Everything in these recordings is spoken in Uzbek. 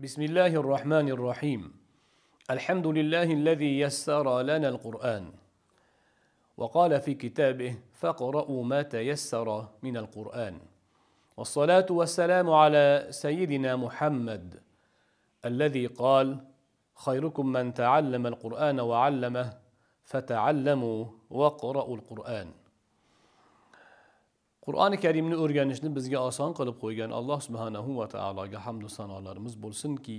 بسم الله الرحمن الرحيم الحمد لله الذي يسر لنا القرآن وقال في كتابه فاقرأوا ما تيسر من القرآن والصلاة والسلام على سيدنا محمد الذي قال خيركم من تعلم القرآن وعلمه فتعلموا واقرأوا القرآن qur'oni karimni o'rganishni bizga oson qilib qo'ygan alloh subhanahu va taologa hamdu sanolarimiz bo'lsinki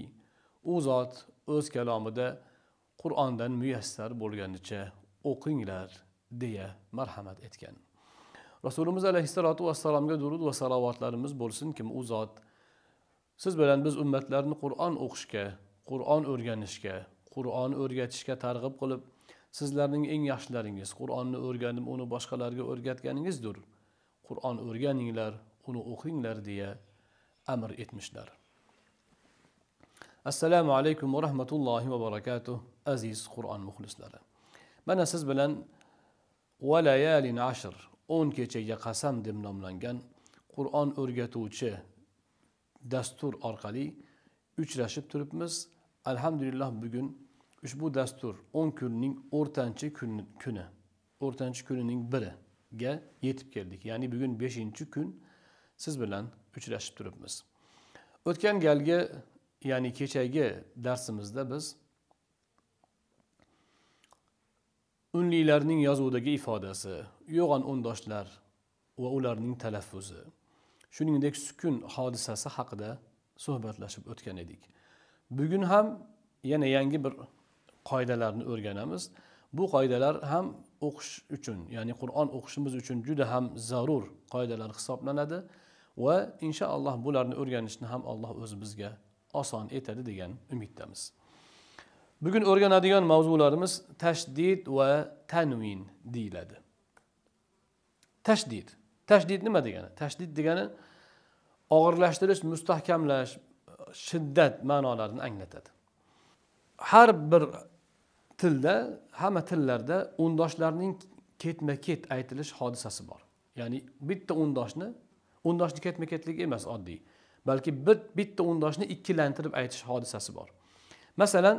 u zot o'z kalomida qur'ondan muyassar bo'lganicha o'qinglar deya marhamat etgan rasulimiz alayhissalotu vassalomga durud va salovatlarimiz bo'lsin kim u zot siz bilan biz ummatlarni qur'on o'qishga qur'on o'rganishga qur'on o'rgatishga targ'ib qilib sizlarning eng yaxshilaringiz qur'onni o'rganib uni boshqalarga o'rgatganingizdir qur'on o'rganinglar uni o'qinglar deya amr etmishlar assalomu alaykum va rahmatullohi va barakatuh aziz qur'on muxlislari mana siz bilan valayalin ashr o'n kechaga qasam deb nomlangan qur'on o'rgatuvchi dastur orqali uchrashib turibmiz alhamdulillah bugun ushbu dastur o'n kunning o'rtanchi kuni o'rtanchi kunining biri ga yetib keldik ya'ni bugun beshinchi kun siz bilan uchrashib turibmiz o'tgan galgi ya'ni kechagi darsimizda biz unlilarning yozuvdagi ifodasi yo'g'on undoshlar va ularning talaffuzi shuningdek sukun hodisasi haqida suhbatlashib o'tgan edik bugun ham yana yangi bir qoidalarni o'rganamiz bu qoidalar ham o'qish uchun ya'ni qur'on o'qishimiz uchun juda ham zarur qoidalar hisoblanadi va inshaalloh bularni o'rganishni ham alloh o'zi bizga oson etadi degan umiddamiz bugun o'rganadigan mavzularimiz tashdid va tanvin deyiladi tashdid tashdid nima degani tashdid degani og'irlashtirish mustahkamlash shiddat ma'nolarini anglatadi har bir tilda hamma tillarda o'ndoshlarning ketma ket aytilish hodisasi bor ya'ni bitta o'ndoshni o'ndoshni ketma ketligi emas oddiy balki bir bitta o'ndoshni ikkilantirib aytish hodisasi bor masalan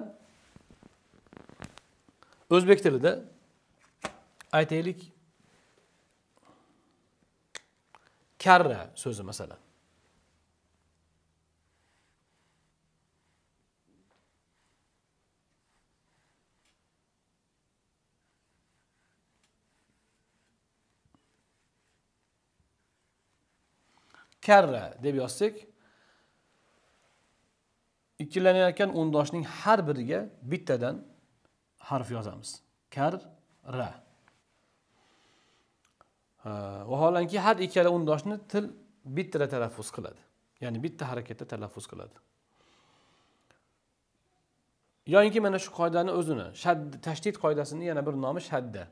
o'zbek tilida aytaylik karra so'zi masalan karra deb yozsak ikkilanayotgan o'ndoshning har biriga bittadan harf yozamiz karra vaholanki har ikkala o'ndoshni til bittada talaffuz qiladi ya'ni bitta harakatda talaffuz qiladi yoyinki mana shu qoidani o'zini shadda tashdid qoidasini yana bir nomi shadda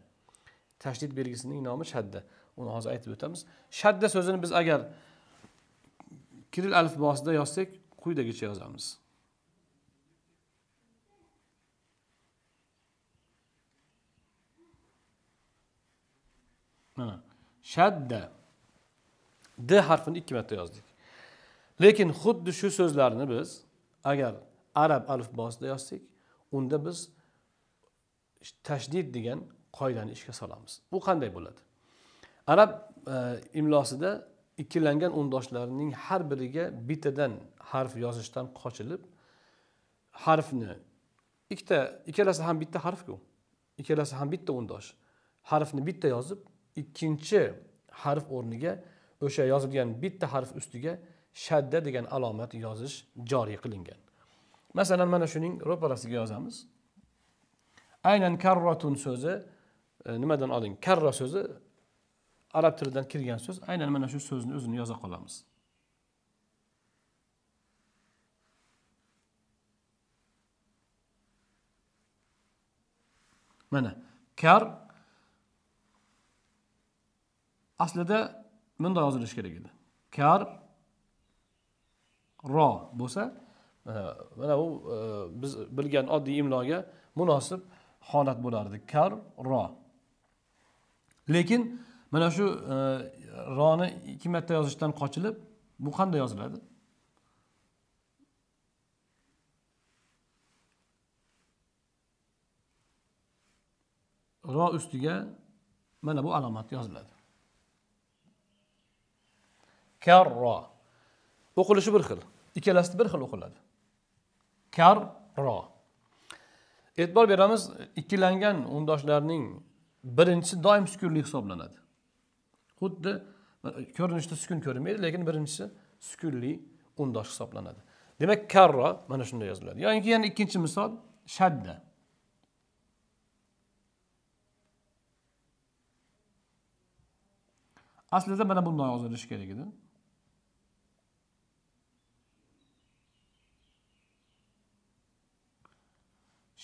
tashdid belgisining nomi shadda uni hozir aytib o'tamiz shadda so'zini biz agar kiril alifbosida yozsak quyidagicha yozamiz mana shadda d harfini ikki marta yozdik lekin xuddi shu so'zlarni biz agar arab alifbosida yozsak unda biz tashdid degan qoidani ishga solamiz bu qanday bo'ladi arab e, imlosida ikkilangan undoshlarning har biriga bittadan harf yozishdan qochilib harfni ikkita ikkalasi ham bitta harfku ikkalasi ham bitta o'ndosh harfni bitta yozib ikkinchi harf o'rniga o'sha yozilgan bitta harf ustiga shadda degan alomat yozish joriy qilingan masalan mana shuning ro'parasiga yozamiz aynan karrotun so'zi e, nimadan oling karra so'zi arab tilidan kirgan so'z aynan mana shu so'zni o'zini yoza qolamiz mana kar aslida bunday yozilishi kerak edi kar ro bo'lsa e, mana u e, biz bilgan oddiy imloga munosib holat bo'lardi kar ro lekin mana shu e, roni ikki marta yozishdan qochilib bu qanday yoziladi ro ustiga mana bu alomat yoziladi karro o'qilishi bir xil ikkalasi bir xil o'qiladi ro e'tibor beramiz ikkilangan undoshlarning birinchisi doim sukunli hisoblanadi xuddi e, ko'rinishda sukun ko'rinmaydi lekin birinchisi sukunli undosh hisoblanadi demak karro mana shunday yoziladi yoki yana ikkinchi misol shadda aslida mana bundoq yozilishi kerak edi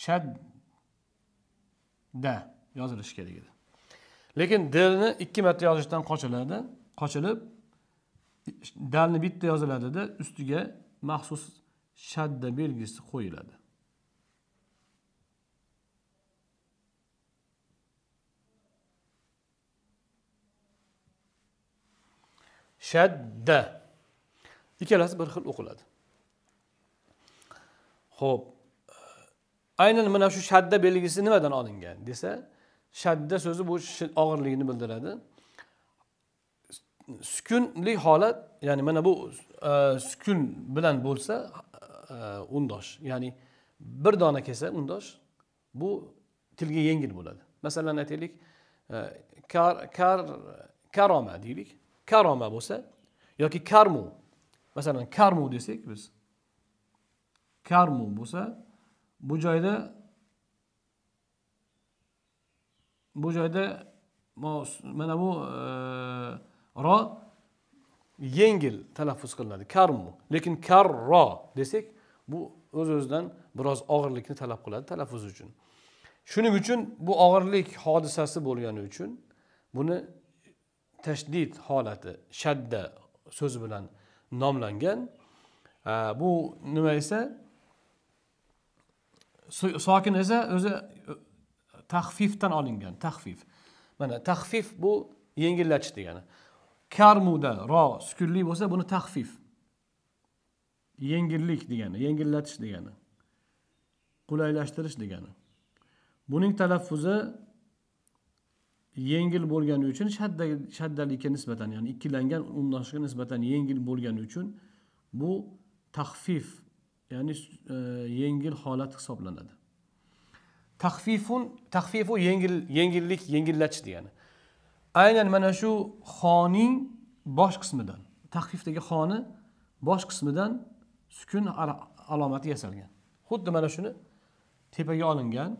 shadda yozilishi kerak edi lekin delni ikki marta yozishdan qochiladi qochilib dalni bitta yoziladida ustiga maxsus shadda belgisi qo'yiladi shadda ikkalasi bir xil o'qiladi ho'p aynan mana shu shadda belgisi nimadan olingan desa shadda so'zi bu og'irligini bildiradi sukunli holat ya'ni mana bu e, sukun bilan bo'lsa e, undosh ya'ni bir dona kelsa undosh bu tilga yengil bo'ladi masalan aytaylik e, kar kar karoma deylik karoma bo'lsa yoki karmu masalan karmu desak biz karmu bo'lsa bu joyda bu joyda mana bu e, ro yengil talaffuz qilinadi karmu lekin karro desak bu o'z o'zidan biroz og'irlikni talab qiladi talaffuz uchun shuning uchun bu og'irlik hodisasi bo'lgani uchun buni tashdid holati shadda so'zi bilan nomlangan e, bu nima esa sokin esa o'zi tahfifdan olingan tahfif mana tahfif bu yengillatish degani karmuda ro sukunli bo'lsa buni tahfif yengillik degani yengillatish degani qulaylashtirish degani buning talaffuzi yengil bo'lgani uchun shadda shaddalikka nisbatan ya'ni ikkilangan undoshga nisbatan yengil bo'lgani uchun bu taxfif ya'ni e, yengil holat hisoblanadi tahfifun tahfifu yengil yengillik yengillatish degani aynan mana shu xoning bosh qismidan tahfifdagi xoni bosh qismidan sukun alomati yasalgan xuddi mana shuni tepaga olingan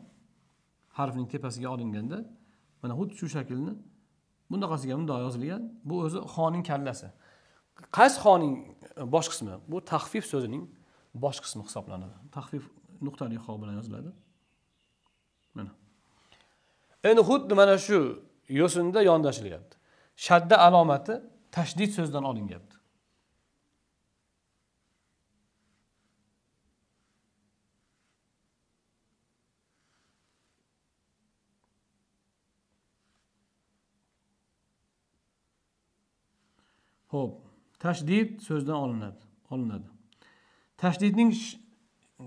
harfning tepasiga olinganda mana xuddi shu shaklni bunaqasiga bundoq yozilgan bu o'zi xoning kallasi qaysi xoning bosh qismi bu tahfif so'zining bosh qismi hisoblanadi tahfif nuqtali xo bilan yoziladi mana endi xuddi mana shu yo'sinda yondashilyapti shadda alomati tashdid so'zidan olinyapti ho'p tashdid so'zdan olinadi olinadi tashdidning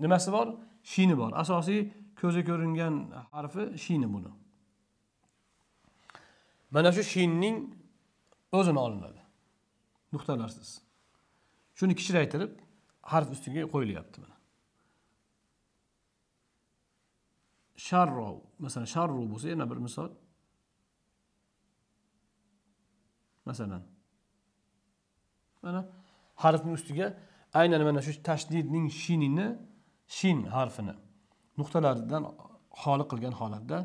nimasi bor shini bor asosiy ko'zi ko'ringan harfi shini buni mana shu shinning o'zini olinadi nuqtalarsiz shuni kichraytirib harf ustiga qo'yilyapti mana sharrov masalan sharru bo'lsa yana bir misol masalan mana harfni ustiga aynan mana shu tashdidning shinini shin harfini nuqtalaridan xoli qilgan holatda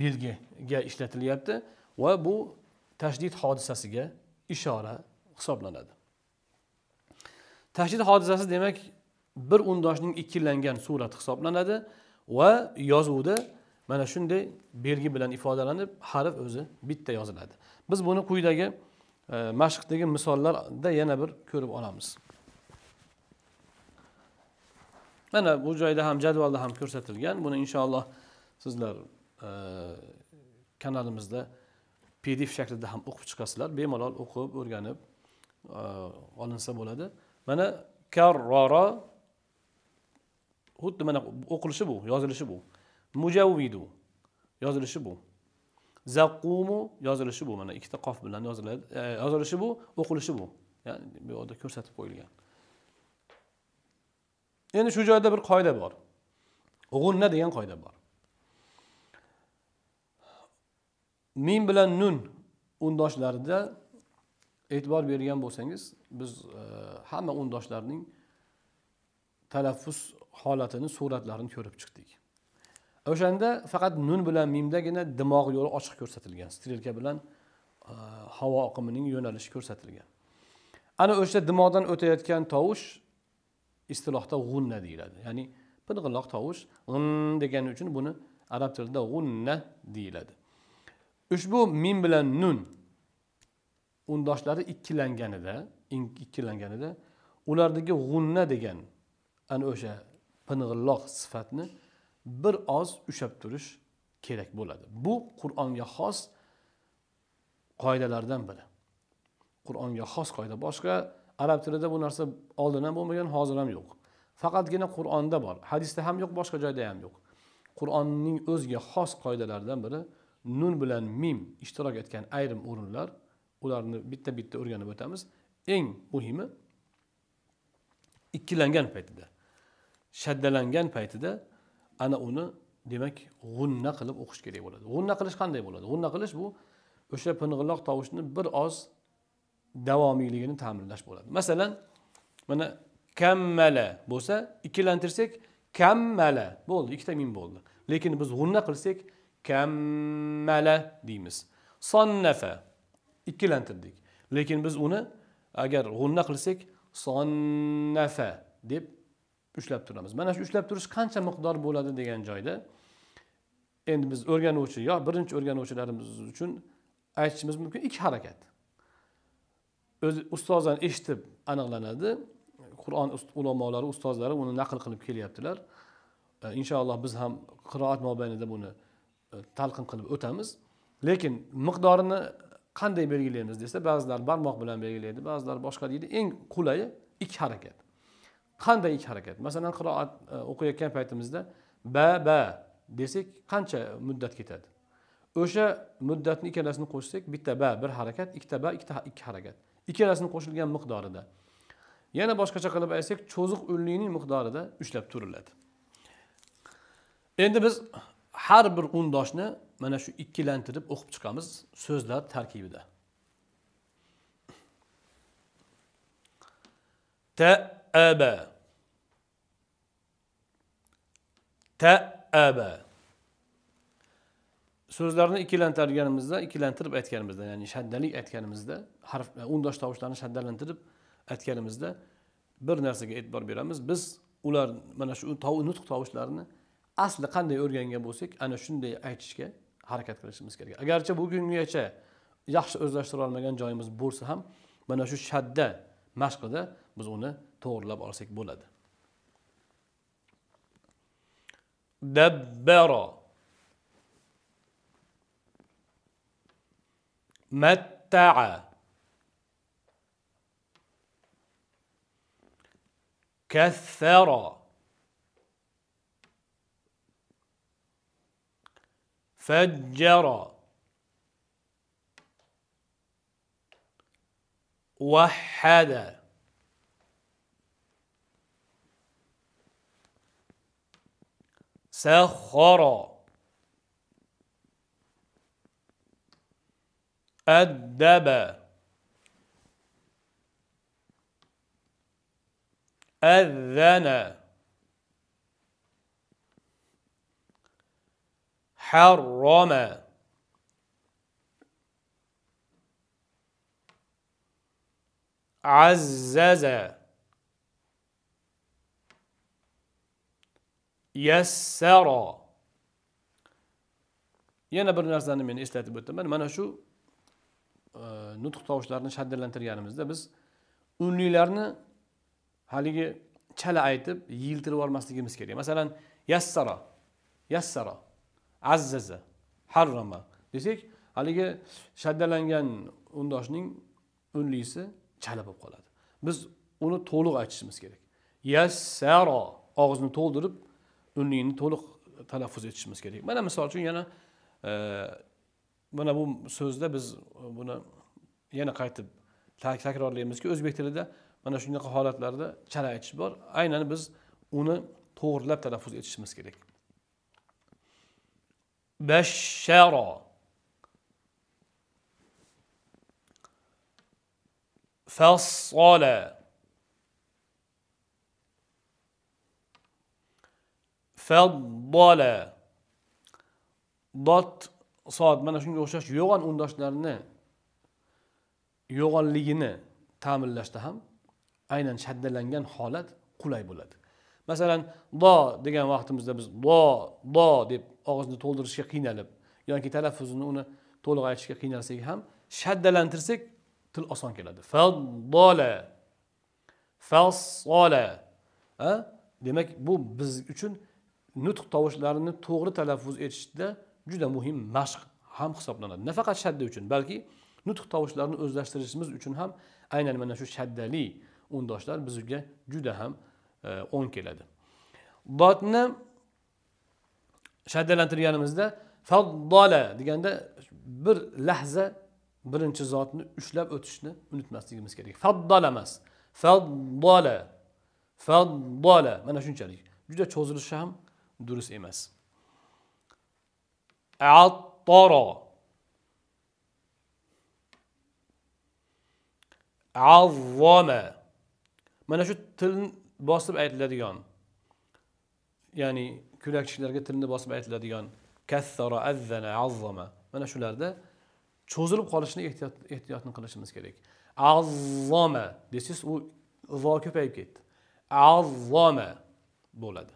belgiga ishlatilyapti va bu tashdid hodisasiga ishora hisoblanadi tashdid hodisasi demak bir undoshning ikkilangan surati hisoblanadi va yozuvda mana shunday belgi bilan ifodalanib harf o'zi bitta yoziladi biz buni quyidagi e, mashqdagi misollarda yana bir ko'rib olamiz mana bu joyda ham jadvalda ham ko'rsatilgan buni inshaalloh sizlar e, kanalimizda pdf shaklida ham o'qib chiqasizlar bemalol o'qib o'rganib e, olinsa bo'ladi mana karrora xuddi mana o'qilishi bu yozilishi bu mujavvidu yozilishi bu zaqumu yozilishi bu mana ikkita qof bilan yoziladi e, yozilishi bu o'qilishi bu ya'ni bu yoqda ko'rsatib qo'yilgan endi shu joyda bir qoida bor g'unna degan qoida bor min bilan nun undoshlarida e'tibor bergan bo'lsangiz biz e, hamma undoshlarning talaffuz holatini suratlarini ko'rib chiqdik o'shanda faqat nun bilan mimdagina dimog' yo'li ochiq ko'rsatilgan strelka bilan e, havo oqimining yo'nalishi ko'rsatilgan ana o'sha dimog'dan o'tayotgan tovush istilohda g'unna deyiladi ya'ni ping'illoq tovush g'in degani uchun buni arab tilida g'unna deyiladi ushbu min bilan nun undoshlari ikkilanganida ikkilanganida ulardagi g'unna degan ana o'sha ping'illoq sifatni bir oz ushlab turish kerak bo'ladi bu qur'onga xos qoidalardan biri qur'onga xos qoida boshqa arab tilida bu narsa oldin ham bo'lmagan hozir ham yo'q faqatgina qur'onda bor hadisda ham yo'q boshqa joyda ham yo'q qur'onning o'ziga xos qoidalaridan biri nun bilan mim ishtirok etgan ayrim o'rinlar ularni bitta bitta o'rganib o'tamiz eng muhimi ikkilangan paytida shaddalangan paytida ana uni demak g'unna qilib o'qish kerak bo'ladi g'unna qilish qanday bo'ladi g'unna qilish bu o'sha ping'illoq tovushni bir oz davomiyligini ta'minlash bo'ladi masalan mana kammala bo'lsa ikkilantirsak kammala bo'ldi ikkita min bo'ldi lekin biz g'unna qilsak kammala deymiz sonnafa ikkilantirdik lekin biz uni agar g'unna qilsak sonnafa deb ushlab turamiz mana shu ushlab turish qancha miqdor bo'ladi degan joyda endi biz o'rganuvchi yo birinchi o'rganuvchilarimiz uchun aytishimiz mumkin ikki harakat o'zi ustozdan eshitib aniqlanadi qur'on ulamolari ustozlari uni naql qilib kelyaptilar e, inshaalloh biz ham qiroat mobaynida buni e, talqin qilib o'tamiz lekin miqdorini qanday belgilaymiz desa ba'zilar barmoq bilan belgilaydi ba'zilar boshqa deydi eng qulayi ikki harakat qanday ikki harakat masalan qiroat e, o'qiyotgan paytimizda ba ba desak qancha muddat ketadi o'sha muddatni ikkalasini qo'shsak bitta ba bir harakat ikkita ba ikkita ikki harakat ikkalasini qo'shilgan miqdorida yana boshqacha qilib aytsak cho'ziq unlikning miqdorida ushlab turiladi endi biz har bir undoshni mana shu ikkilantirib o'qib chiqamiz so'zlar tarkibida ta ta'aba so'zlarni ikkilantirganimizda ikkilantirib aytganimizda ya'ni shaddalik aytganimizda harf e, undosh tovushlarni shaddalantirib aytganimizda bir narsaga e'tibor beramiz biz ular mana shu nutq tovushlarini asli qanday o'rgangan bo'lsak ana shunday aytishga harakat qilishimiz kerak agarcha bugungacha yaxshi o'zlashtira olmagan joyimiz bo'lsa ham mana shu shadda mashqida biz uni to'g'irlab olsak bo'ladi dabbaro متع كثر فجر وحد سخر أدب أذن حرم عزز يسر يا برنارزاني من إستاتي بوتا من شو E, nutq tovushlarini shaddalantirganimizda biz unliklarni haligi chala aytib yiltirib yubormasligimiz kerak masalan yassara yassara azzaza harrama desak haligi shaddalangan undoshning unlisi chala bo'lib qoladi biz uni to'liq aytishimiz kerak yassaro og'izni to'ldirib unliyni to'liq talaffuz etishimiz kerak mana misol uchun yana e, buna bu sözde biz e, buna buni yana qaytib takrorlaymizki o'zbek tilida mana shunaqa holatlarda chala aytish var aynen biz onu to'g'rilab telaffuz etishimiz kerak bashsharo fassala faddala dot soat mana shunga o'xshash yo'g'on undoshlarni yo'g'onligini ta'minlashda ham aynan shaddalangan holat qulay bo'ladi masalan do degan vaqtimizda biz do do deb og'izni to'ldirishga qiynalib yoki talaffuzini uni to'liq aytishga qiynalsak ham shaddalantirsak til oson keladi fadola fasola demak bu biz uchun nutq tovushlarini to'g'ri talaffuz etishda juda muhim mashq ham hisoblanadi nafaqat shadda uchun balki nutq tovushlarini o'zlashtirishimiz uchun ham aynan mana shu shaddali undoshlar bizga juda ham e, o'ng keladi dotni shaddalantirganimizda faddola deganda bir lahza birinchi zotni ushlab o'tishni unutmasligimiz kerak faddola emas faddola faddola mana shunchalik juda cho'zilishi ham durust emas عطر avvoma mana shu tilni bosib aytiladigan ya'ni ko'lakchilarga tilni bosib aytiladigan kassara azzana azzama mana shularda cho'zilib qolishni ehtiyot ehtiyotni qilishimiz kerak azzoma desangiz u zo ko'payib ketdi azzoma bo'ladi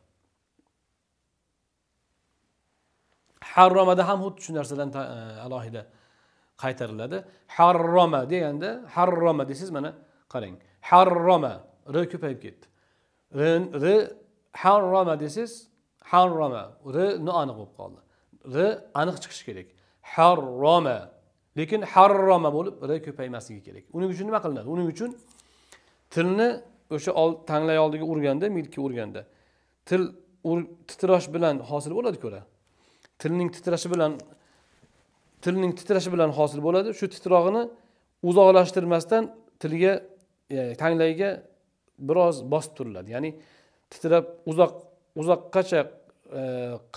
harromada ham xuddi shu narsadan e, alohida qaytariladi harroma deganda harroma desangiz mana qarang harroma r ko'payib ketdi r harroma desangiz harroma r aniq bo'lib qoldi r aniq chiqishi kerak harroma lekin harroma bo'lib r ko'paymasligi kerak uning uchun nima qilinadi uning uchun tilni o'sha tanglay oldiga urganda milkka urganda til titrash bilan hosil bo'ladi ko'ra tilning titrashi bilan tilning titrashi bilan hosil bo'ladi shu titrog'ini uzoqlashtirmasdan tilga e, tanglayga biroz bosib turiladi ya'ni titrab uzoq uzoqqacha e,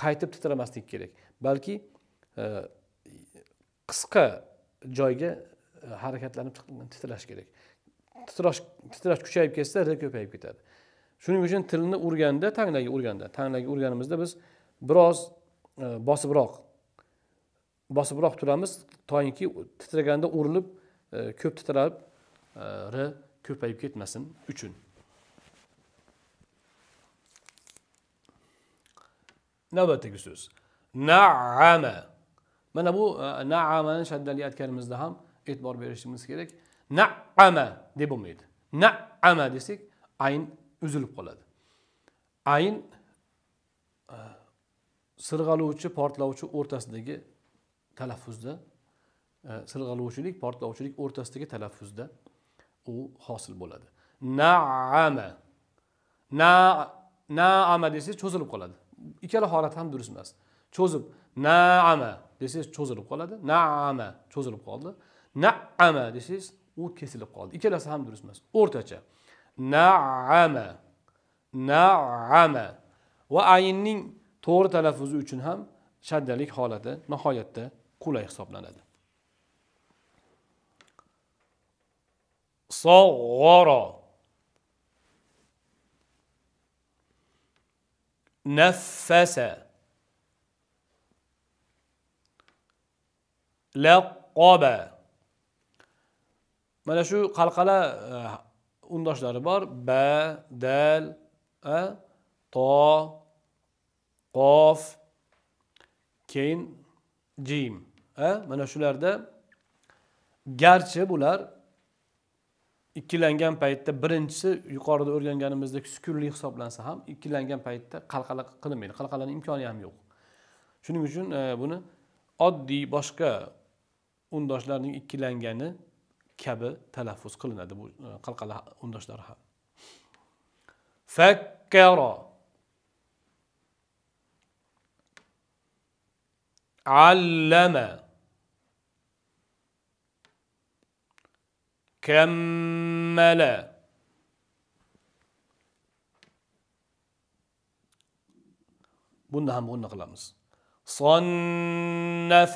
qaytib titramaslik kerak balki e, qisqa joyga harakatlanib titrash kerak titrash titrash kuchayib ketsa r ko'payib ketadi shuning uchun tilni urganda tanglayga urganda tanglayga urganimizda biz biroz bosibroq bosibroq turamiz toinki titraganda urilib ko'p titrab r ko'payib ketmasin uchun navbatdagi so'z naama mana bu naamani shaddali aytganimizda ham e'tibor berishimiz kerak naama deb bo'lmaydi naama desak ayn uzilib qoladi ayn sirg'aluvchi portlovchi o'rtasidagi talaffuzda e, sirg'aluvchilik portlovchilik o'rtasidagi talaffuzda u hosil bo'ladi naama na naama desangiz cho'zilib qoladi ikkala holat ham durust emas cho'zib naama desangiz cho'zilib qoladi naama cho'zilib qoldi naama desangiz u kesilib qoldi ikkalasi ham durust emas o'rtacha naama naama va ayinning to'g'ri talaffuzi uchun ham shaddalik holati nihoyatda qulay hisoblanadi sog'oro nafasa laqoba mana shu qalqala e, undoshlari bor ba dal a to qof keyin jim mana shularda garchi bular ikkilangan paytda birinchisi yuqorida o'rganganimizdek sukunli hisoblansa ham ikkilangan paytda qalqala qilinmaydi qalqalani imkoni ham yo'q shuning uchun e, buni oddiy boshqa undoshlarning ikkilangani kabi talaffuz qilinadi bu e, qalqala undoshlari ham fakkaro علم كمل بنا هم قلنا غلامز صنف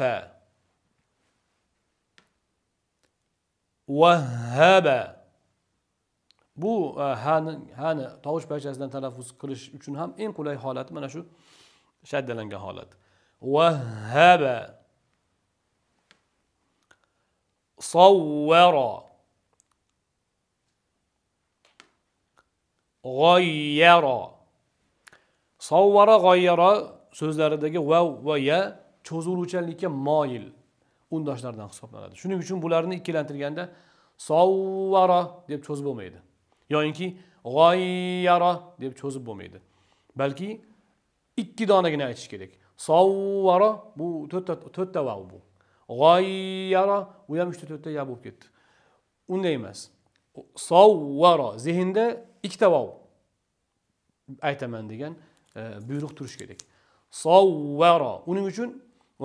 وهب Bu hani hani tavuş belgesizden telaffuz kılış üçün hem en kolay halat mana şu şeddelengen halat. وهب صور g'oyyara savvara g'oyyara so'zlaridagi vav va ya cho'ziluvchanlikka moyil undoshlardan hisoblanadi shuning uchun bularni ikkilantirganda savvara deb cho'zib bo'lmaydi yoyinki g'oyyara deb cho'zib bo'lmaydi balki ikki donagina aytish kerak savvara bu to'rtta to'rtta vav bu g'oyyara u ham uchta to'rtta ya bo'lib ketdi unday emas savvara zehnda ikkita vav aytaman degan e, buyruq turishi kerak savvara uning uchun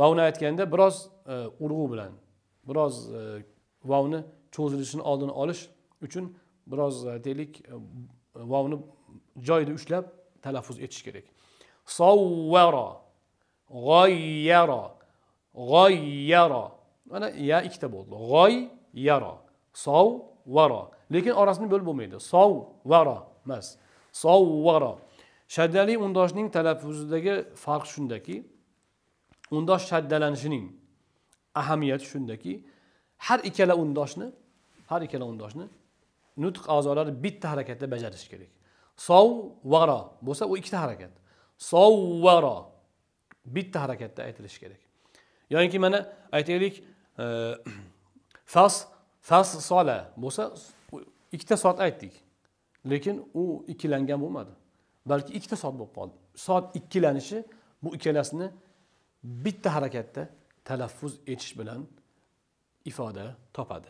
vavni aytganda biroz e, urg'u bilan biroz e, vavni cho'zilishini oldini olish uchun biroz e, deylik e, vavni joyida ushlab talaffuz etish kerak savvara g'oyyaro g'oyyaro mana ya ikkita bo'ldi g'oy yaro sov varo lekin orasini bo'lib bo'lmaydi sov varo emas sov varo shaddali undoshning talaffuzidagi farq shundaki undosh shaddalanishining ahamiyati shundaki har ikkala undoshni har ikkala undoshni nutq a'zolari bitta harakatda bajarish kerak sov varo bo'lsa u ikkita harakat varo bitta harakatda aytilishi kerak yoyinki mana aytaylik fas e, fas sola bo'lsa ikkita soat aytdik lekin u ikkilangan bo'lmadi balki ikkita soat bo'lib qoldi soat ikkilanishi bu ikkalasini bitta harakatda talaffuz etish bilan ifoda topadi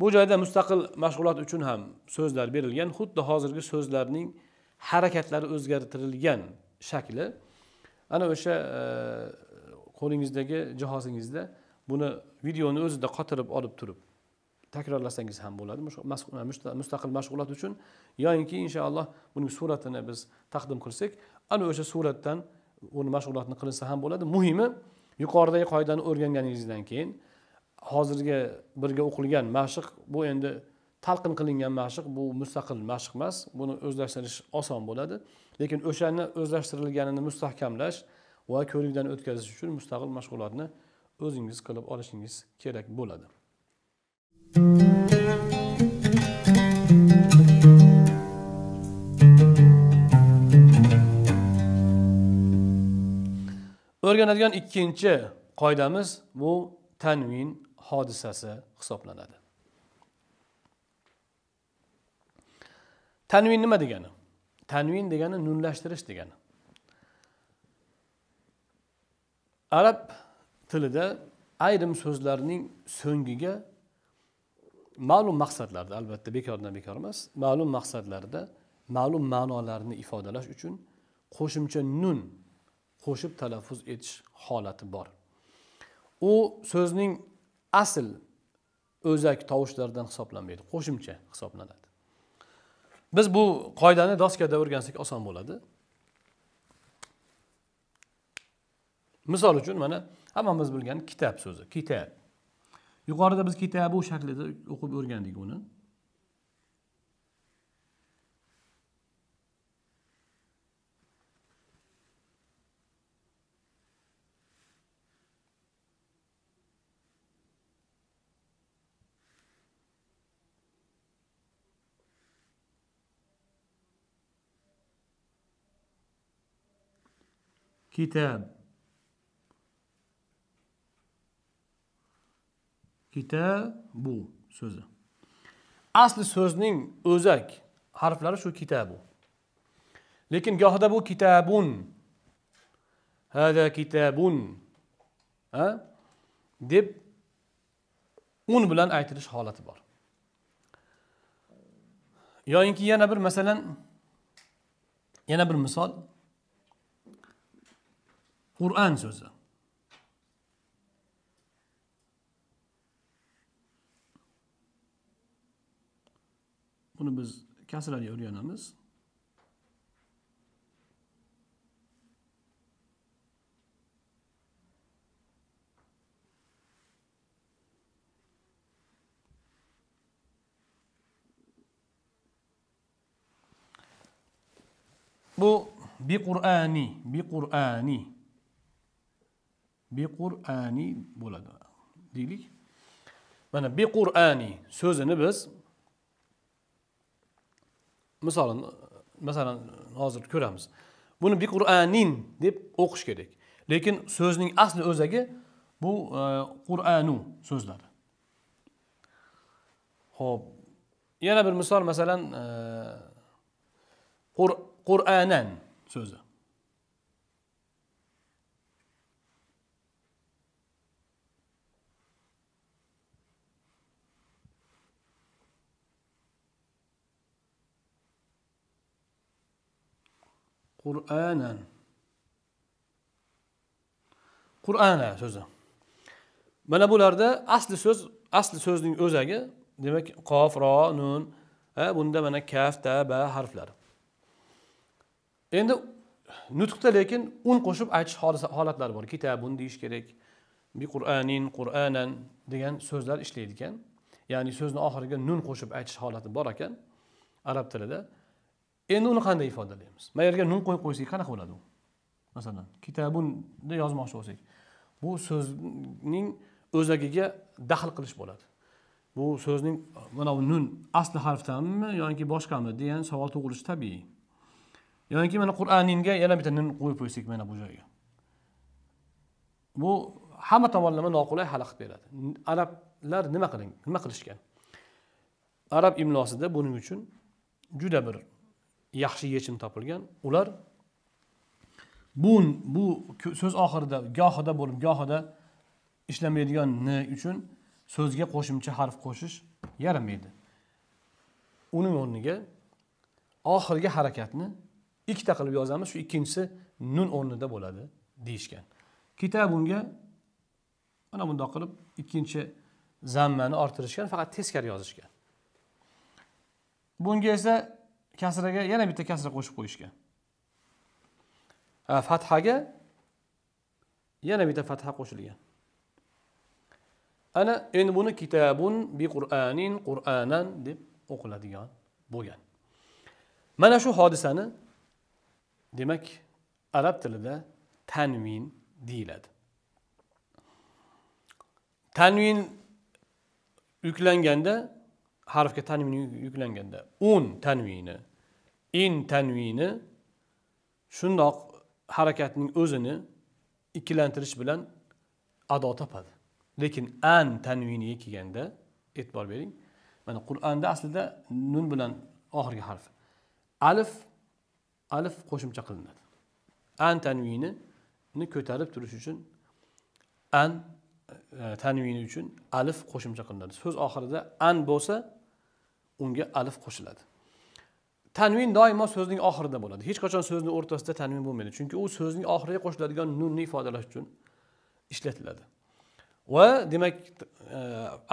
bu joyda mustaqil mashg'ulot uchun ham so'zlar berilgan xuddi hozirgi so'zlarning harakatlari o'zgartirilgan shakli ana o'sha e, qo'lingizdagi jihozingizda buni videoni o'zida qotirib olib turib takrorlasangiz ham bo'ladi e, mustaqil mashg'ulot uchun yoyinki inshaalloh buning suratini biz taqdim qilsak ana o'sha suratdan uni mashg'ulotni qilinsa ham bo'ladi muhimi yuqoridagi qoidani o'rganganingizdan keyin hozirgi birga o'qilgan mashq bu endi talqin qilingan mashq bu mustaqil mashq emas buni o'zlashtirish oson bo'ladi lekin o'shani o'zlashtirilganini mustahkamlash va ko'rikdan o'tkazish uchun mustaqil mashg'ulotni o'zingiz qilib olishingiz kerak bo'ladi o'rganadigan ikkinchi qoidamiz bu tanvin hodisasi hisoblanadi tanvin nima degani tanvin degani nunlashtirish degani arab tilida ayrim so'zlarning so'ngiga ma'lum maqsadlarda albatta bekordan bekor emas ma'lum maqsadlarda ma'lum ma'nolarni ifodalash uchun qo'shimcha nun qo'shib talaffuz etish holati bor u so'zning asl o'zak tovushlaridan hisoblanmaydi qo'shimcha hisoblanadi biz bu qoidani doskada o'rgansak oson bo'ladi misol uchun mana hammamiz bilgan kitob so'zi kitob yuqorida biz kitabu shaklida o'qib o'rgandik uni كتاب kitabu so'zi asli so'zning o'zak harflari shu kitabu lekin gohida bu kitabun hada kitabun ha? deb un bilan aytilish holati bor yoyinki yana bir masalan yana bir misol Kur'an sözü. Bunu biz kasraya öğrenemiz. Bu bir Kur'an'ı bir Kur'an'ı. bequr'ani bo'ladi deylik mana bequr'ani so'zini biz misol masalan hozir ko'ramiz buni biqur'anin deb o'qish kerak lekin so'zning asli o'zagi bu e, qur'anu so'zlari ho'p yana bir misol masalan e, qur'anan so'zi qur'anan qur'ana so'zi mana bularda asli so'z asli so'zning o'zagi demak qof ro nun ha bunda mana kaf ta ba harflari endi nutqda lekin un qo'shib aytish holatlari bor kitabun deyish kerak bi qur'anin qur'anan degan so'zlar ishlaydi ekan ya'ni so'zni oxiriga nun qo'shib aytish holati bor ekan arab tilida endi uni qanday ifodalaymiz mana yerga nun qo'yib qo'ysak qanaqa bo'ladi u masalan kitabunni yozmoqchi bo'lsak bu so'zning o'zagiga daxl qilish bo'ladi bu so'zning mana bu nun asli harfdanmi yoki boshqami degan savol tug'ilishi tabiiy yoki mana qur'aninga yana bitta nun qo'yib qo'ysak mana bu joyga bu hamma tomonlama noqulay xalaqit beradi arablar nima qiling nima qilishgan arab imlosida buning uchun juda bir yaxshi yechim topilgan ular bu bu so'z oxirida gohida bo'lib gohida ishlamaydigan n uchun so'zga qo'shimcha harf qo'shish yaramaydi uning o'rniga oxirgi harakatni ikkita qilib yozamiz shu ikkinchisi nun o'rnida bo'ladi deyishgan kitabunga mana bundoq qilib ikkinchi zammani orttirishgan faqat teskari yozishgan bunga esa kasraga yana bitta kasra qo'shib qo'yishgan fathaga yana bitta fatha qo'shilgan ana endi buni kitabun bi qur'anin qur'anan deb o'qiladigan bo'lgan mana shu hodisani demak arab tilida tanvin deyiladi tanvin yuklanganda harfga tanvin yuklanganda un tanvini in tanvini shundoq harakatning o'zini ikkilantirish bilan ado topadi lekin an tanviniga kelganda e'tibor bering mana qur'onda aslida nun bilan oxirgi harf alif alif qo'shimcha qilinadi an tanvinini ko'tarib turish uchun an e, tanvini uchun alif qo'shimcha qilinadi so'z oxirida an bo'lsa unga alif qo'shiladi tanvin doimo so'zning oxirida bo'ladi hech qachon so'zni o'rtasida tanvin bo'lmaydi chunki u so'zning oxiriga qo'shiladigan nunni ifodalash uchun ishlatiladi va demak e,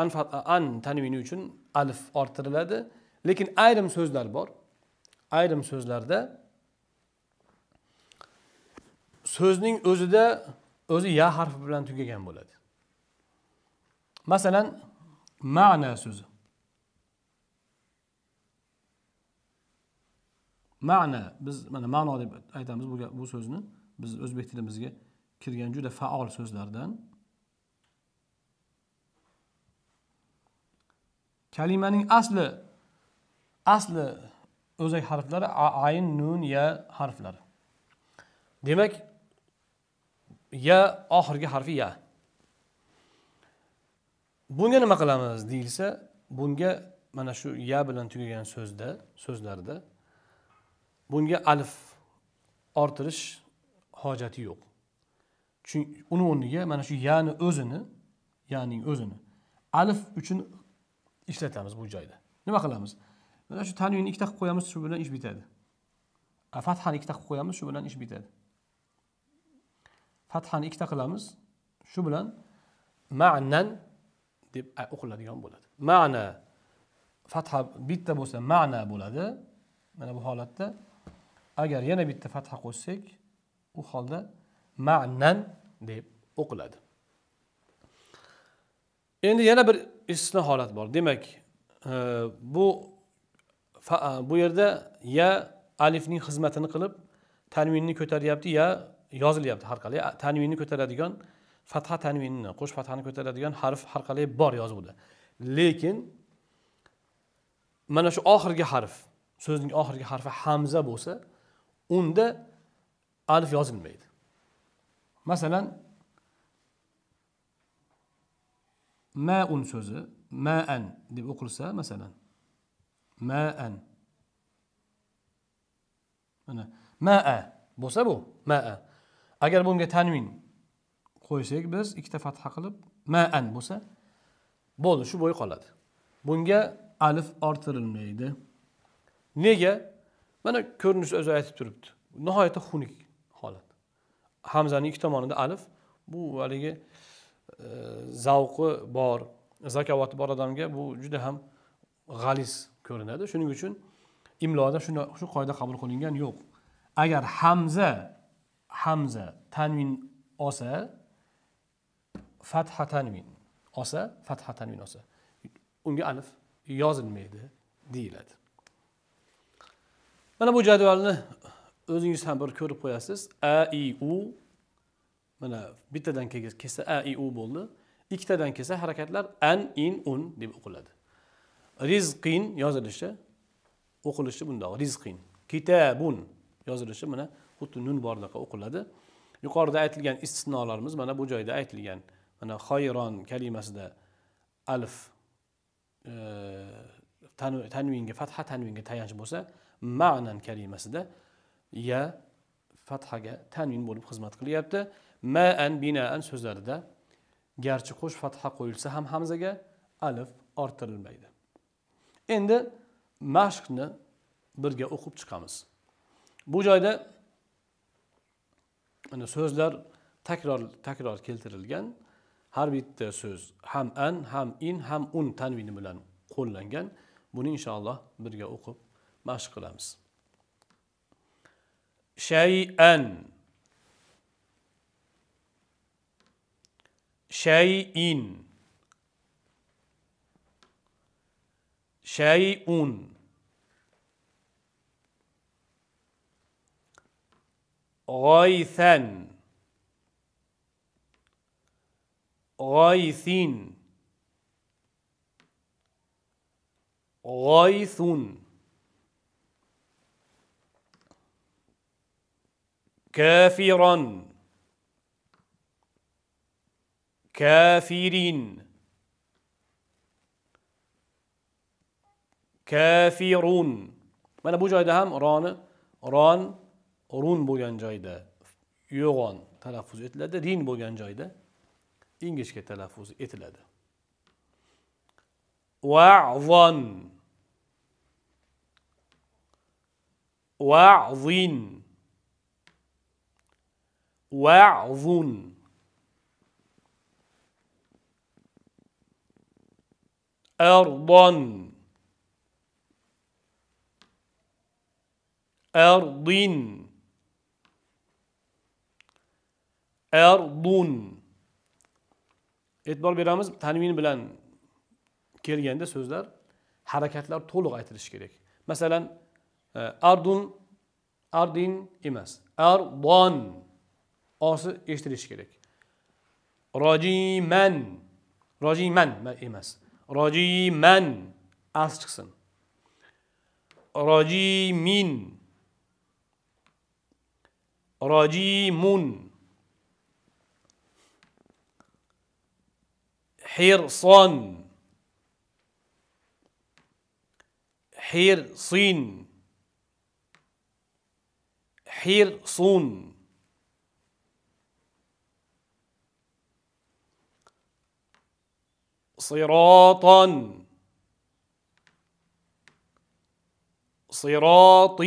an, an tanvini uchun alif orttiriladi lekin ayrim so'zlar bor ayrim so'zlarda so'zning o'zida o'zi ya harfi bilan tugagan bo'ladi masalan ma'na so'zi ma'na biz mana ma'no deb aytamiz bu, bu so'zni biz o'zbek tilimizga kirgan juda faol so'zlardan kalimaning asli asli o'zak harflari ayn nun ya harflari demak ya oxirgi harfi ya bunga nima qilamiz deyilsa bunga mana shu ya bilan tugagan so'zda so'zlarda bunga alif orttirish hojati yo'q chunki uni o'rniga mana shu yani o'zini ya'ning o'zini alif uchun ishlatamiz bu joyda nima qilamiz mana shu tanvinni ikkita qilib qo'yamiz shu bilan ish bitadi fathani ikkita qilib qo'yamiz shu bilan ish bitadi fathani ikkita qilamiz shu bilan ma'nan deb o'qiladigan bo'ladi ma'na fatha bitta bo'lsa ma'na bo'ladi mana bu holatda agar yana bitta fatha qo'shsak u holda ma'nan deb o'qiladi endi yana bir istisno holat bor demak e, bu bu yerda ya alifning xizmatini qilib tanvinni ko'taryapti ya yozilyapti har qalay tanvinni ko'taradigan fatha tanvinni qo'sh fathani ko'taradigan harf har qalay bor yozuvda lekin mana shu oxirgi harf so'zning oxirgi harfi hamza bo'lsa unda alif yozilmaydi masalan maun so'zi maan deb o'qilsa masalan maan mana maa bo'lsa bu maa agar bunga tanvin qo'ysak biz ikkita fatha qilib maan bo'lsa bo'ldi shu bo'yi qoladi bunga alif orttirilmaydi nega mana ko'rinish o'zi aytib turibdi nihoyatda xunuk holat hamzani ikki tomonida alif bu haligi e, zavqi bor zakovati bor odamga bu juda ham g'aliz ko'rinadi shuning uchun imloda shu qoida qabul qilingan yo'q agar hamza hamza tanvin olsa fatha tanvin olsa fatha tanvin olsa unga alif yozilmaydi deyiladi mana bu jadvalni o'zingiz ham bir ko'rib qo'yasiz a i u mana bittadan kelsa a i u bo'ldi ikkitadan kelsa harakatlar an in un deb o'qiladi rizqin yozilishi o'qilishi bundoq rizqin kitabun yozilishi mana xuddi nun bordaqa o'qiladi yuqorida aytilgan istisnolarimiz mana bu joyda aytilgan mana xoyron kalimasida alif e, tanvinga fatha tanvinga tayanch bo'lsa ma'nan kalimasida ya fathaga tanvin bo'lib xizmat qilyapti maan binaan so'zlarida garchi qo'sh fatha qo'yilsa ham hamzaga alif orttirilmaydi endi mashqni birga o'qib chiqamiz bu joyda mana so'zlar takror takror keltirilgan har bitta so'z ham an ham in ham un tanvini bilan qo'llangan buni inshaalloh birga o'qib baş qilamiz shayan şeyin şeyun gaysen gaysin gaysun كافرا كافرين كافرون من ابو جايده هم ران ران رون بوغان جايدا يوغان تلفظ اتلده دين بوغان جايدا انجلش كي تلفظ اتلده وعظن وعظين وعظ أرضا أرض أرض e'tibor beramiz tanımin bilen kelganda so'zlar hareketler to'liq aytilishi gerek. Mesela e, ardun ardin emas ardan. O'si eshitilishi kerak. Rojiman. Rojiman emas. Rojiman as chiqsin. Rojimin. Rojimun. حرصان حرصين حرصون صراطا صراط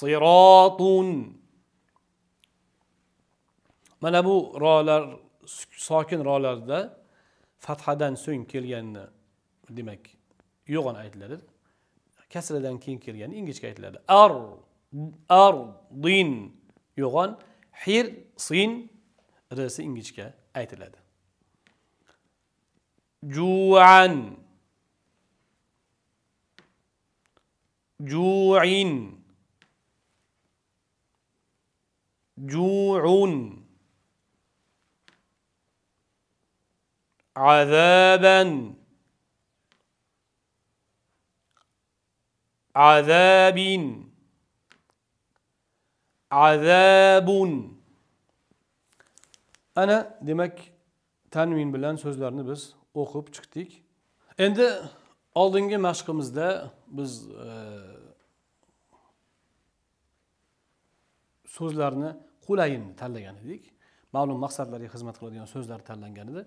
صراط mana bu rolar sokin rolarda fathadan so'ng kelganni demak yo'g'on aytiladi kasradan keyin kelgani ingichka aytiladi ar ardin yo'g'on hir sin risi ingichka aytiladi juan juin juun azaban azabin عذاب ana demak tanvin bilan so'zlarni biz o'qib chiqdik endi oldingi mashqimizda biz e, so'zlarni qulayini tanlagan edik ma'lum maqsadlarga xizmat qiladigan so'zlar tanlangan edi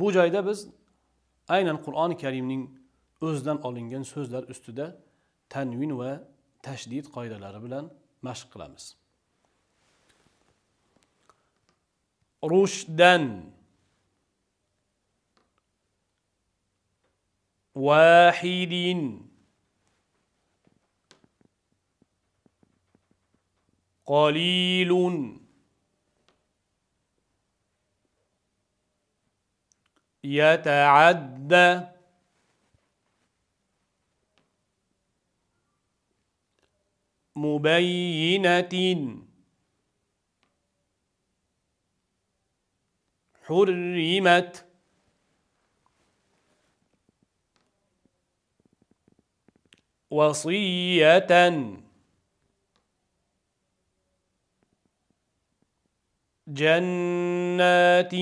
bu joyda biz aynan qur'oni karimning o'zidan olingan so'zlar ustida tanvin va tashdid qoidalari bilan mashq qilamiz رشدا واحد قليل يتعدى مبينه حرمت وصية جنات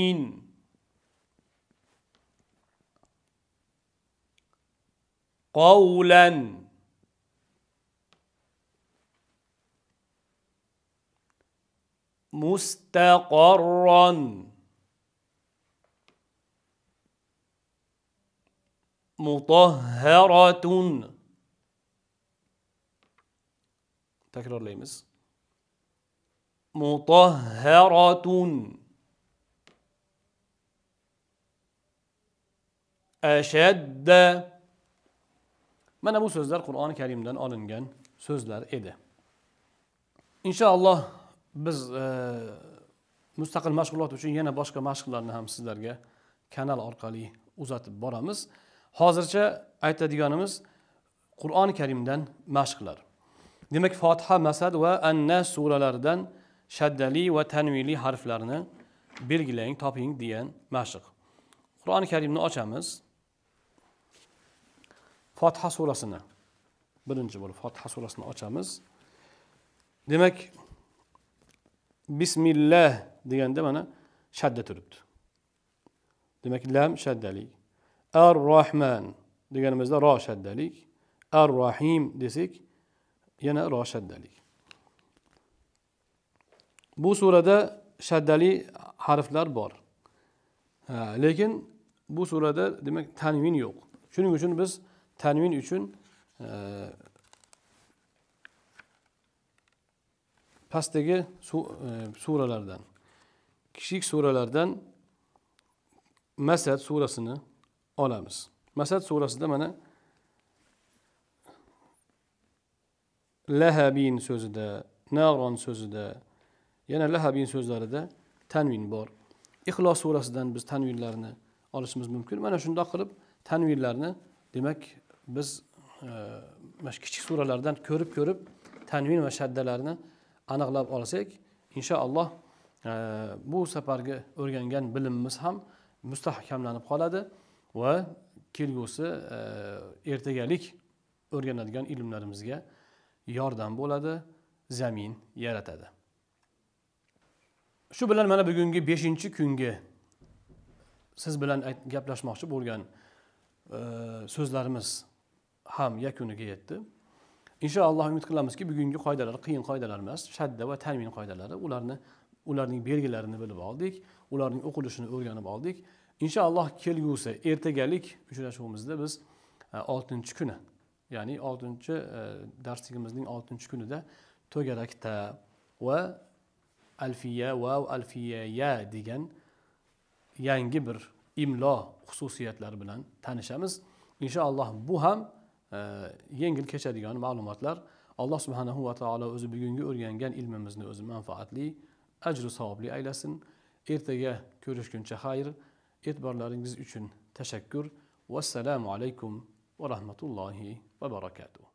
قولا مستقرا mutahharatun takrorlaymiz mutahharatun ashadda mana bu so'zlar qur'oni karimdan olingan so'zlar edi inshaalloh biz e, mustaqil mashg'ulot uchun yana boshqa mashqlarni ham sizlarga kanal orqali uzatib boramiz hozircha aytadiganimiz qur'oni karimdan mashqlar demak fotiha masad va anna suralaridan shaddali va tanviliy harflarni belgilang toping degan mashq qur'oni karimni ochamiz fotiha surasini birinchi bo'lib fotiha surasini ochamiz demak bismillah deganda mana shadda turibdi demak lam shaddali Er-Rahman deganimizda ro shaddalik ar-Rahim desak yana ro shaddalik bu surada shaddali harflar bor ha, lekin bu surada demek tanvin yok. shuning uchun biz tanvin için e, pastdagi su, e, suralardan kichik suralardan masad surasini olamiz masad surasida mana lahabin so'zida naron so'zida yana lahabin so'zlarida tanvin bor ixlos surasidan biz tanvinlarni olishimiz mumkin mana shundoq qilib tanvinlarni demak biz e, mana shu kichik suralardan ko'rib ko'rib tanvin va shaddalarni aniqlab olsak inshaalloh e, bu safargi o'rgangan bilimimiz ham mustahkamlanib qoladi va kelgusi e, ertagalik o'rganadigan ilmlarimizga yordam bo'ladi zamin yaratadi shu bilan mana bugungi beshinchi kungi siz bilan gaplashmoqchi bo'lgan e, so'zlarimiz ham yakuniga yetdi inshaalloh umid qilamizki bugungi qoidalar qiyin qoidalar emas shadda va tanmin qoidalari ularni ularning belgilarini bilib oldik ularning o'qilishini o'rganib oldik inshaalloh kelgusi ertagalik uchrashuvimizda biz e, oltinchi kuni ya'ni oltinchi e, darsligimizning oltinchi kunida to'garakda va alfiya va alfiya ya degan yangi bir imlo xususiyatlari bilan tanishamiz inshaalloh bu ham e, yengil kechadigan ma'lumotlar alloh subhanahu va taolo o'zi bugungi o'rgangan ilmimizni o'zi manfaatli ajru savobli aylasin ertaga ko'rishguncha xayr etibarlarınız için teşekkür. Vesselamu aleyküm ve rahmetullahi ve berekatuhu.